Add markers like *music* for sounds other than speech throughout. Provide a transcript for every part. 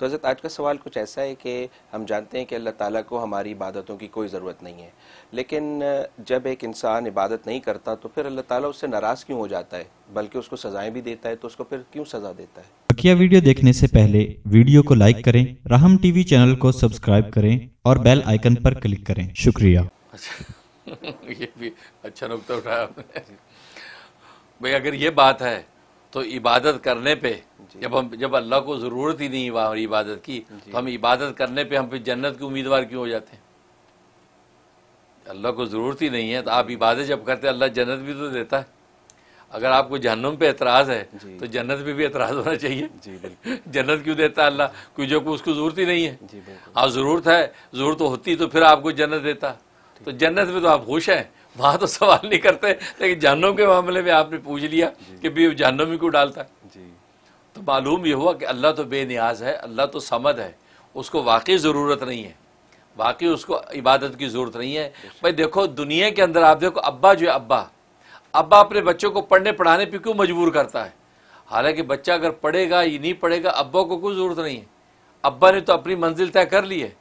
तो हज़रत आज का सवाल कुछ ऐसा है कि हम जानते हैं कि अल्लाह ताला को हमारी इबादतों की कोई ज़रूरत नहीं है लेकिन जब एक इंसान इबादत नहीं करता तो फिर अल्लाह ताला उससे नाराज़ क्यों हो जाता है बल्कि उसको सजाएं भी देता है तो उसको फिर क्यों सजा देता है बकिया वीडियो देखने से पहले वीडियो को लाइक करें राहम टी चैनल को सब्सक्राइब करें और बेल आइकन पर क्लिक करें शुक्रिया अच्छा, *laughs* ये भी अच्छा नुकता उठाया भाई अगर ये बात है तो इबादत करने पे जब हम जब अल्लाह को ज़रूरत ही नहीं वहां इबादत की तो हम इबादत करने पे हम फिर जन्नत के उम्मीदवार क्यों हो जाते हैं अल्लाह को ज़रूरत ही नहीं है तो आप इबादत जब करते अल्लाह जन्नत भी तो देता है अगर आपको जहनुम पे एतराज़ है तो जन्नत पे भी एतराज़ होना चाहिए *laughs* जन्नत क्यों देता है अल्लाह क्यों जो उसको ज़रूरत ही नहीं है हाँ ज़रूरत है ज़रूरत तो होती तो फिर आपको जन्नत देता तो जन्नत में तो आप खुश हैं वहाँ तो सवाल नहीं करते लेकिन जानों के मामले में आपने पूछ लिया कि भी जानों में क्यों डालता है जी तो मालूम ये हुआ कि अल्लाह तो बेनियाज है अल्लाह तो समद है उसको वाकई ज़रूरत नहीं है वाकई उसको इबादत की ज़रूरत नहीं है भाई देखो दुनिया के अंदर आप देखो अब्बा जो है अब्बा अब्बा अपने बच्चों को पढ़ने पढ़ाने पर क्यों मजबूर करता है हालांकि बच्चा अगर पढ़ेगा ये नहीं पढ़ेगा अब्बा को कोई ज़रूरत नहीं है अब्बा ने तो अपनी मंजिल तय कर ली है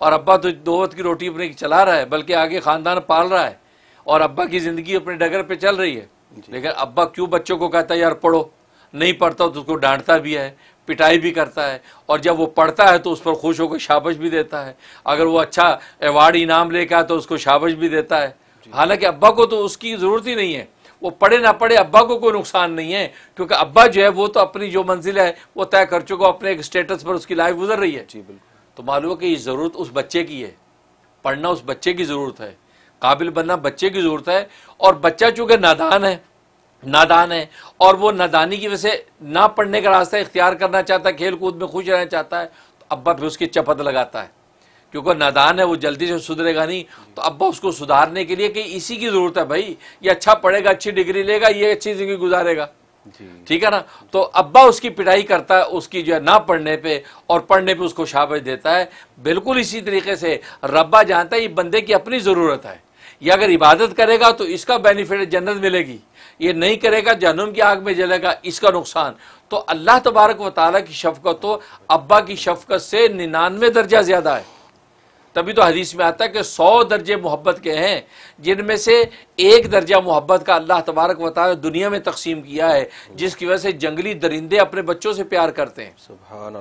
और अब्बा तो दो वक्त की रोटी अपने चला रहा है बल्कि आगे ख़ानदान पाल रहा है और अब्बा की ज़िंदगी अपने डगर पे चल रही है लेकिन अब्बा क्यों बच्चों को कहता है यार पढ़ो नहीं पढ़ता तो उसको डांटता भी है पिटाई भी करता है और जब वो पढ़ता है तो उस पर खुश होकर शाबश भी देता है अगर वो अच्छा अवार्ड इनाम लेकर आए तो उसको शाबश भी देता है हालांकि अब्बा को तो उसकी ज़रूरत ही नहीं है वो पढ़े ना पढ़े अब्बा को कोई नुकसान नहीं है क्योंकि अब्बा जो है वो तो अपनी जो मंजिल है वो तय कर चुका अपने एक स्टेटस पर उसकी लाइफ गुजर रही है जी बिल्कुल तो मालूम है कि ये ज़रूरत उस बच्चे की है पढ़ना उस बच्चे की ज़रूरत है काबिल बनना बच्चे की ज़रूरत है और बच्चा चूँकि नादान है नादान है और वो नादानी की वजह से ना पढ़ने का रास्ता इख्तियार करना चाहता है खेल कूद में खुश रहना चाहता है तो अब्बा फिर उसकी चपत लगाता है क्योंकि नादान है वो जल्दी से सुधरेगा नहीं तो अब्बा उसको सुधारने के लिए कि इसी की ज़रूरत है भाई ये अच्छा पढ़ेगा अच्छी डिग्री लेगा ये अच्छी ज़िंदगी गुजारेगा ठीक है ना तो अब्बा उसकी पिटाई करता है उसकी जो है ना पढ़ने पे और पढ़ने पे उसको शाबाश देता है बिल्कुल इसी तरीके से रब्बा जानता है ये बंदे की अपनी ज़रूरत है ये अगर इबादत करेगा तो इसका बेनिफिट जन्नत मिलेगी ये नहीं करेगा जहनुम की आग में जलेगा इसका नुकसान तो अल्लाह तबारक व ताली की शफकत तो अब्बा की शफकत से निन्यानवे दर्जा ज़्यादा है तभी तो हदीस में आता है कि सौ दर्जे मोहब्बत के हैं जिनमें से एक दर्जा मोहब्बत का अल्लाह तबारक वाल दुनिया में तकसीम किया है जिसकी वजह से जंगली दरिंदे अपने बच्चों से प्यार करते हैं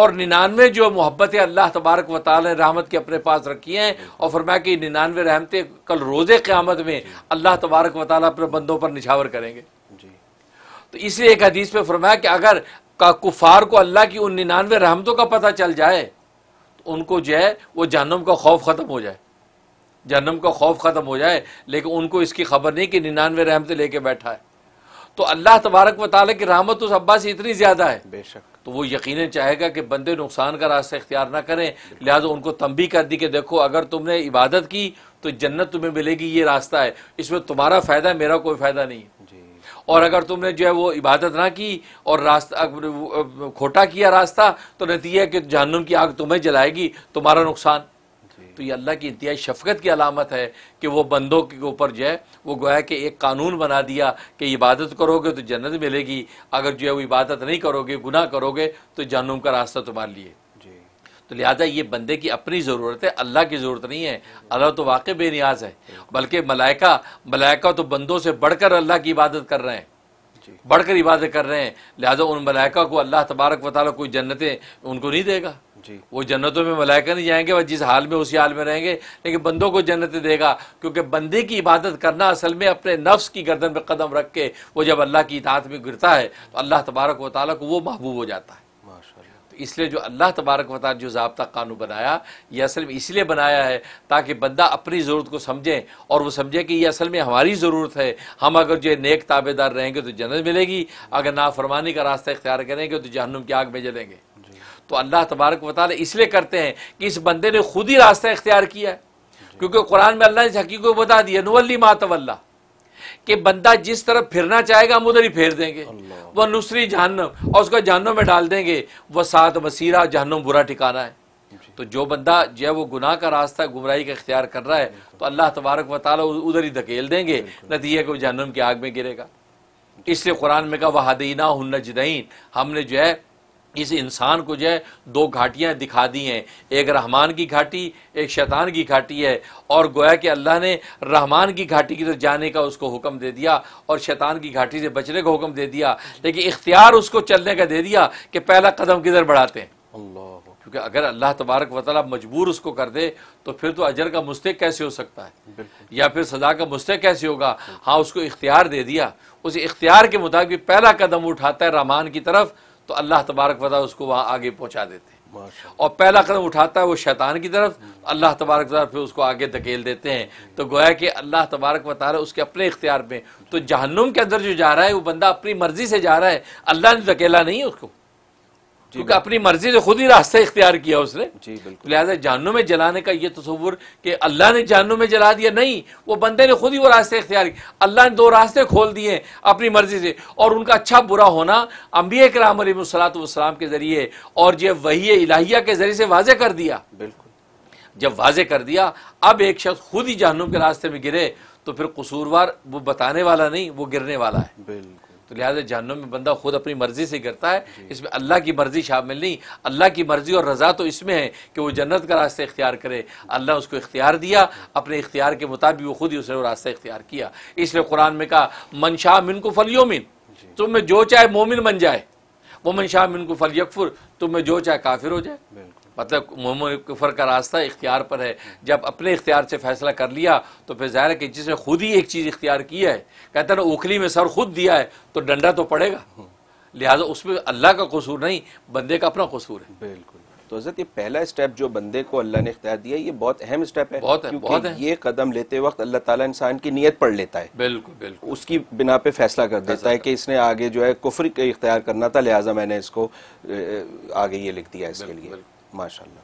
और निन्यानवे जो मोहब्बत अल्लाह तबारक वाली रहमत के अपने पास रखी हैं और फरमाया कि निन्यानवे रहमतें कल रोजे क़्यामत में अल्लाह तबारक वाल अपने बंदों पर निछावर करेंगे तो इसलिए एक हदीस में फरमाया कि अगर का कुफार को अल्लाह की उन निन्यानवे रहमतों का पता चल जाए उनको जो है वो जहनम का खौफ ख़त्म हो जाए जहनम का खौफ ख़त्म हो जाए लेकिन उनको इसकी खबर नहीं कि निन्यानवे रहमत लेके बैठा है तो अल्लाह तबारक वाली की रहमत उस अब्बा से इतनी ज़्यादा है बेशक तो वो यकीन चाहेगा कि बंदे नुकसान का रास्ता इख्तियार ना करें लिहाजा उनको तंबी कर दी कि देखो अगर तुमने इबादत की तो जन्नत तुम्हें मिलेगी ये रास्ता है इसमें तुम्हारा फ़ायदा मेरा कोई फ़ायदा नहीं और अगर तुमने जो है वो इबादत ना की और रास्ता खोटा किया रास्ता तो नतीजा कि जहनुम की आग तुम्हें जलाएगी तुम्हारा नुकसान तो ये अल्लाह की इंतहाई शफकत की अलामत है कि वो बंदों के ऊपर जो है वो गोया कि एक कानून बना दिया कि इबादत करोगे तो जन्नत मिलेगी अगर जो है वो इबादत नहीं करोगे गुना करोगे तो जहनुम का रास्ता तुम्हारे लिए तो लिहाजा ये बंदे की अपनी ज़रूरत है अल्लाह की ज़रूरत नहीं है अल्लाह तो वाकई बेनियाज है बल्कि मलाइका मलाइका तो बंदों से बढ़कर अल्लाह की इबादत कर रहे हैं बढ़कर इबादत कर रहे हैं लिहाजा उन मलाइका को अल्लाह तबारक वाली कोई जन्नतें उनको नहीं देगा जी वो जन्नतों में मलाइका नहीं जाएंगे वह जिस हाल में उसी हाल में रहेंगे लेकिन बंदों को जन्नतें देगा क्योंकि बंदे की इबादत करना असल में अपने नफ्स की गर्दन पर कदम रख के वो जब अल्लाह की इतात में गिरता है तो अल्लाह तबारक वाली को वो महबूब हो जाता है माशा तो इसलिए जो अल्लाह तबारक वाली जो जबता कानून बनाया ये असल में इसलिए बनाया है ताकि बंदा अपनी ज़रूरत को समझें और वो समझे कि ये असल में हमारी ज़रूरत है हम अगर जो नेक ताबेदार रहेंगे तो जन्नत मिलेगी अगर नाफरमानी का रास्ता इख्तियार करेंगे तो जहनुम की आग में जलेंगे तो अल्लाह तबारक वाली इसलिए करते हैं कि इस बंदे ने खुद ही रास्ता इख्तियार किया है क्योंकि कुरान में अल्लाह ने हकीक को बता दिया नवली मातवल्ला कि बंदा जिस तरफ फिरना चाहेगा हम उधर ही फेर देंगे वह नुसरी जहनम और उसको जहनों में डाल देंगे वह सात वसीरा जहनो बुरा ठिकाना है तो जो बंदा जो है वो गुनाह का रास्ता गुमराही का इख्तियार कर रहा है तो अल्लाह तबारक व उधर ही धकेल देंगे नतीजे को जहनम की आग में गिरेगा इसलिए कुरान में कहा वह हदीना हन्नजदीन हमने जो है इस इंसान को जो है दो घाटियाँ दिखा दी हैं एक रहमान की घाटी एक शैतान की घाटी है और गोया कि अल्लाह ने रहमान की घाटी की तरफ जाने का उसको हुक्म दे दिया और शैतान की घाटी से बचने का हुक्म दे दिया लेकिन इख्तियार उसको चलने का दे दिया कि पहला कदम किधर बढ़ाते हैं अल्लाह क्योंकि अगर अल्लाह तबारक वाली मजबूर उसको कर दे तो फिर तो अजर का मुस्तक कैसे हो सकता है या फिर सजा का मुस्तक कैसे होगा हाँ उसको इख्तियार दे दिया उस इख्तियार के मुताबिक पहला कदम उठाता है रहमान की तरफ तो अल्लाह तबारक वाली उसको वहाँ आगे पहुँचा देते हैं और पहला कदम उठाता है वो शैतान की तरफ अल्लाह तबारक वाली फिर उसको आगे धकेल देते हैं तो गोया कि अल्लाह तबारक वाली उसके अपने इख्तियार में तो जहन्नुम के अंदर जो जा रहा है वो बंदा अपनी मर्जी से जा रहा है अल्लाह ने धकेला नहीं है उसको क्योंकि अपनी मर्जी से खुद ही रास्ता इख्तियार किया उसने जी बिल्कुल लिहाजा जानों में जलाने का ये तस्वुर कि अल्लाह ने जानों में जला दिया नहीं वो बंदे ने खुद ही वो रास्ते इख्तियार किए अल्लाह ने दो रास्ते खोल दिए अपनी मर्जी से और उनका अच्छा बुरा होना अम्बिया कराम सलाम के ज़रिए और ये वही इलाहिया के ज़रिए से वाजे कर दिया बिल्कुल जब वाजे कर दिया अब एक शख्स खुद ही जहनुम के रास्ते में गिरे तो फिर कसूरवार वो बताने वाला नहीं वो गिरने वाला है बिल्कुल तो लिहाजा जहनम में बंदा खुद अपनी मर्जी से गिरता है इसमें अल्लाह की मर्जी शामिल नहीं अल्लाह की मर्जी और रजा तो इसमें है कि वो जन्नत का रास्ता इख्तियार करे अल्लाह उसको इख्तियार दिया अपने इख्तियार के मुताबिक वो खुद ही उसने रास्ता इख्तियार किया इसलिए कुरान में कहा शाह मिन को फलियोमिन तुम्हें जो चाहे मोमिन बन जाए वो शाह मिन को फल यकफुर तुम्हें जो चाहे काफिर हो जाए मतलब उमूमन कुफर का रास्ता इख्तियार पर है जब अपने इख्तियार से फ़ैसला कर लिया तो फिर ज़ाहिर है कि जिसने खुद ही एक चीज़ इख्तियार की है कहते हैं ना उखली में सर खुद दिया है तो डंडा तो पड़ेगा लिहाजा उसमें अल्लाह का कसूर नहीं बंदे का अपना कसूर है बिल्कुल तो हजरत ये पहला स्टेप जो बंदे को अल्लाह ने इख्तियार दिया ये बहुत अहम स्टेप है बहुत है, बहुत है। ये कदम लेते वक्त अल्लाह ताला इंसान की नीयत पढ़ लेता है बिल्कुल बिल्कुल उसकी बिना पे फैसला कर देता है कि इसने आगे जो है कुफर इख्तियार करना था लिहाजा मैंने इसको आगे ये लिख दिया इसके लिए Maşallah.